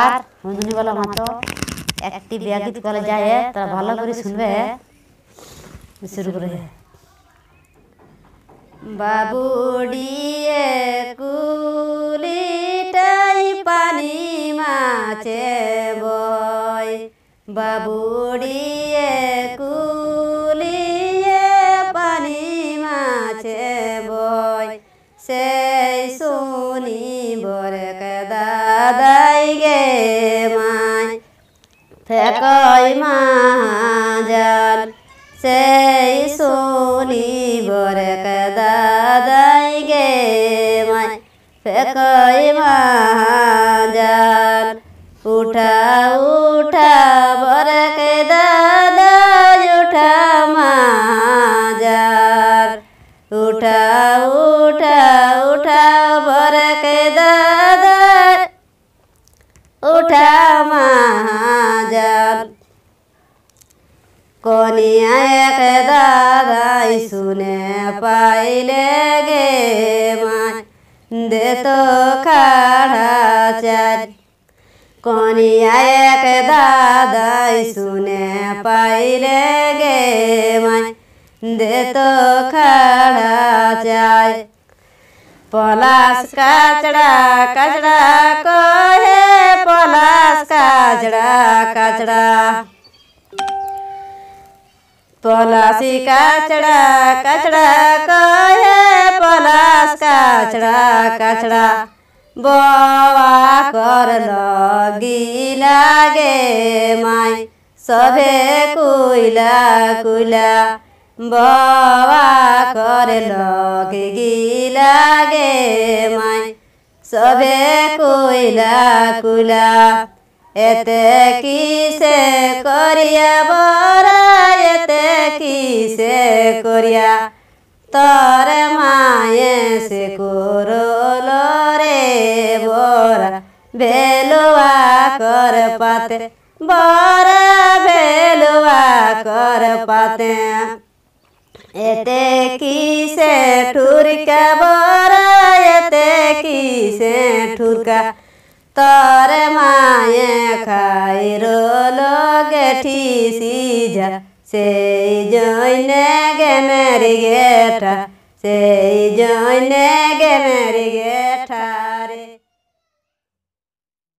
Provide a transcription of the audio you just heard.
আর মুদিনী বলা মাত্র একটি ব্যাগিত কলে যায় তারা ভালো করে শুনবে শুরু করে বাবুডিয়ে কুলিটাই পানি মাছে বয় বাবুডিয়ে কুলিয়ে পানি মাছে বয় সেই শুনি বরকে দাদাই গে মাই থেকই মাজান সেই শুনি বরক দাদাই গে মাই থেকই মাজান উঠা উঠা বরক দাদা উঠা মাজার উঠা উঠা উঠা বরক দাদা মাজার কনিয়া এক দাদাই শুনে পাইলে গে মায় দে তো খাড়া চার কনিয়া এক দাদাই শুনে পাইলে গে মায় দে তো খাড়া চায় পলাশ কাচড়া কাচড়া কর काचडा काचडा पलासी काचडा काचडा कहे पलास काचडा काचडा बवा कर लगी लागे माई सभे कुइला कुइला बवा कर लगी लागे माई सभे कुइला कुइला এতে কিসে করিয়া বরা এতে কিসে করিয়া তোর মায়ে সে করল রে বরা বেলুয়া কর পাতে বরা বেলুয়া কর পাতে এতে কিসে ঠুরকা বরা এতে কিসে ঠুরকা तोर माये खाइरो लोगे ठीसीजा সেই জয়নে গে মেরি গেটা সেই জয়নে গে মেরি গেটা